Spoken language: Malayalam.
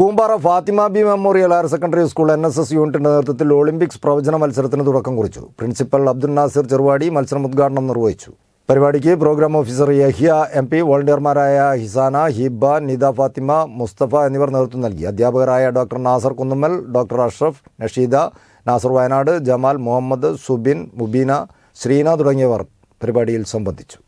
Koombara Fathima Bi memorial higher secondary school N S S യൂണിറ്റിന്റെ നേതൃത്വത്തിൽ ഒളിമ്പിക്സ് പ്രവചന മത്സരത്തിന് തുടക്കം കുറിച്ചു പ്രിൻസിപ്പൽ അബ്ദുൽ നാസിർ ചെറുവാടി മത്സരം ഉദ്ഘാടനം നിർവഹിച്ചു പരിപാടിക്ക് programme officer Yahiya M P വോളണ്ടിയർമാരായ ഹിസാന ഹിബ നിദ ഫാത്തിമ മുസ്തഫ എന്നിവർ നേതൃത്വം നൽകി അധ്യാപകരായ ഡോക്ടർ നാസർ കുന്നുമ്മൽ ഡോക്ടർ അഷ്റഫ് നഷീദ നാസർ വയനാട് ജമാൽ മുഹമ്മദ് സുബിൻ മുബീന ശ്രീന തുടങ്ങിയവർ പരിപാടിയിൽ സംബന്ധിച്ചു